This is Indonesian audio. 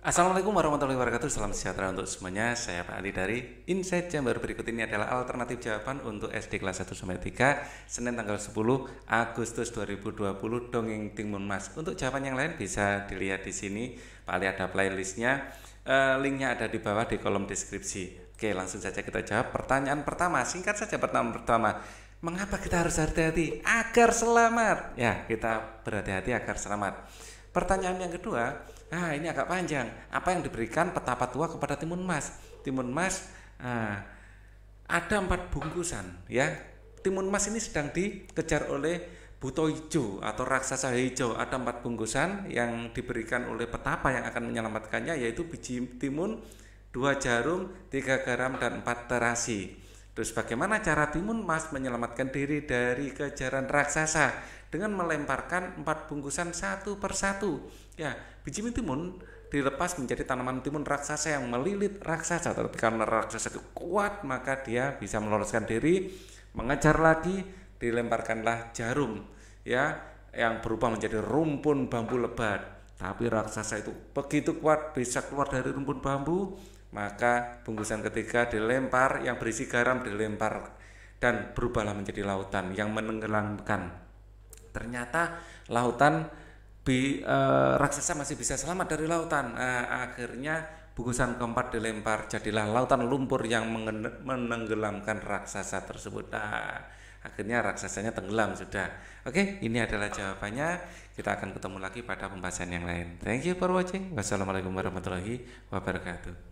Assalamualaikum warahmatullahi wabarakatuh, salam sejahtera untuk semuanya. Saya Pak Ali dari Insight Chamber Berikut ini adalah alternatif jawaban untuk SD kelas 1 sampai 3 Senin tanggal 10 Agustus 2020 Dongeng Timun Mas. Untuk jawaban yang lain bisa dilihat di sini. Pak Ali ada playlistnya. Eh, linknya ada di bawah di kolom deskripsi. Oke, langsung saja kita jawab pertanyaan pertama. Singkat saja pertanyaan pertama. Mengapa kita harus hati-hati agar selamat? Ya, kita berhati-hati agar selamat. Pertanyaan yang kedua, ah ini agak panjang. Apa yang diberikan petapa tua kepada timun mas? Timun mas ah, ada empat bungkusan ya. Timun mas ini sedang dikejar oleh buto hijau atau raksasa hijau ada empat bungkusan yang diberikan oleh petapa yang akan menyelamatkannya yaitu biji timun, dua jarum, tiga garam dan empat terasi. Terus bagaimana cara Timun Mas menyelamatkan diri dari kejaran raksasa dengan melemparkan empat bungkusan satu persatu. Ya, biji timun dilepas menjadi tanaman timun raksasa yang melilit raksasa. Tapi karena raksasa itu kuat, maka dia bisa meloloskan diri, mengejar lagi, dilemparkanlah jarum ya yang berupa menjadi rumpun bambu lebat. Tapi raksasa itu begitu kuat bisa keluar dari rumpun bambu maka bungkusan ketiga dilempar yang berisi garam dilempar dan berubahlah menjadi lautan yang menenggelamkan ternyata lautan bi, e, raksasa masih bisa selamat dari lautan e, akhirnya bungkusan keempat dilempar jadilah lautan lumpur yang menenggelamkan raksasa tersebut nah, akhirnya raksasanya tenggelam sudah oke ini adalah jawabannya kita akan ketemu lagi pada pembahasan yang lain thank you for watching wassalamualaikum warahmatullahi wabarakatuh